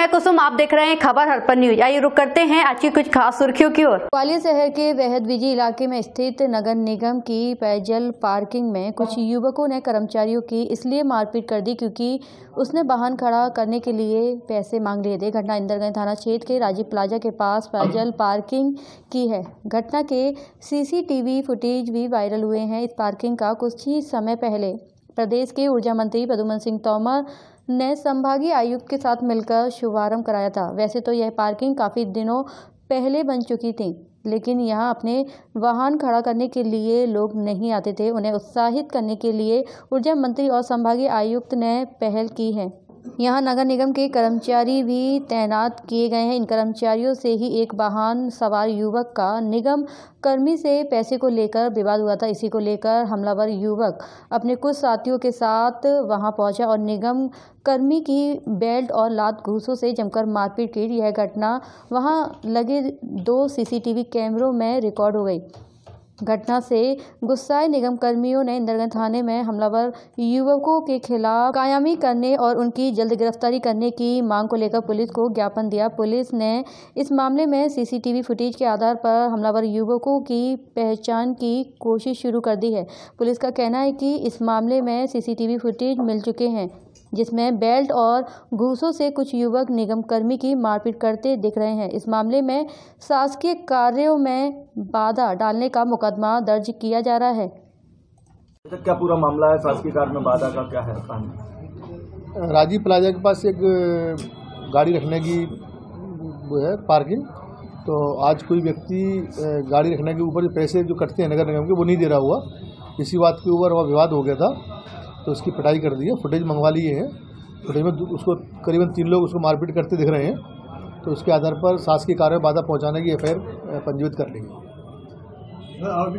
मैं कुसुम आप देख रहे हैं खबर हरपन न्यूज आइए रुक करते हैं आज की कुछ खास सुर्खियों की ओर ग्वालियर शहर के बेहद विजी इलाके में स्थित नगर निगम की पेयजल पार्किंग में कुछ युवकों ने कर्मचारियों की इसलिए मारपीट कर दी क्योंकि उसने वाहन खड़ा करने के लिए पैसे मांग लिए थे घटना इंदरगंज थाना क्षेत्र के राजीव प्लाजा के पास पेयजल पार्किंग की है घटना के सीसीटीवी फुटेज भी वायरल हुए हैं इस पार्किंग का कुछ ही समय पहले प्रदेश के ऊर्जा मंत्री पदुमन सिंह तोमर ने संभागीय आयुक्त के साथ मिलकर शुभारंभ कराया था वैसे तो यह पार्किंग काफ़ी दिनों पहले बन चुकी थी लेकिन यहाँ अपने वाहन खड़ा करने के लिए लोग नहीं आते थे उन्हें उत्साहित करने के लिए ऊर्जा मंत्री और संभागीय आयुक्त ने पहल की है यहाँ नगर निगम के कर्मचारी भी तैनात किए गए हैं इन कर्मचारियों से ही एक वाहन सवार युवक का निगम कर्मी से पैसे को लेकर विवाद हुआ था इसी को लेकर हमलावर युवक अपने कुछ साथियों के साथ वहां पहुंचा और निगम कर्मी की बेल्ट और लात घूसों से जमकर मारपीट की यह घटना वहां लगे दो सीसीटीवी कैमरों में रिकॉर्ड हो गई घटना से गुस्साए निगम कर्मियों ने इंदरगंज थाने में हमलावर युवकों के खिलाफ कायमी करने और उनकी जल्द गिरफ्तारी करने की मांग को लेकर पुलिस को ज्ञापन दिया पुलिस ने इस मामले में सीसीटीवी फुटेज के आधार पर हमलावर युवकों की पहचान की कोशिश शुरू कर दी है पुलिस का कहना है कि इस मामले में सीसीटीवी फुटेज मिल चुके हैं जिसमें बेल्ट और घूसों से कुछ युवक निगम कर्मी की मारपीट करते दिख रहे हैं इस मामले में शासकीय कार्यों में बाधा डालने का मुकदमा दर्ज किया जा रहा है क्या पूरा मामला है शासकीय कार्य में बाधा का क्या है हाँ। राजीव प्लाजा के पास एक गाड़ी रखने की वो है पार्किंग तो आज कोई व्यक्ति गाड़ी रखने के ऊपर पैसे जो कटते हैं नगर निगम के वो नहीं दे रहा हुआ इसी बात के ऊपर वह विवाद हो गया था तो उसकी पिटाई कर दी है फुटेज मंगवा लिए हैं फुटेज में उसको करीबन तीन लोग उसको मारपीट करते दिख रहे हैं तो उसके आधार पर शासकीय कार्य बाधा पहुँचाने की एफ पंजीकृत कर ली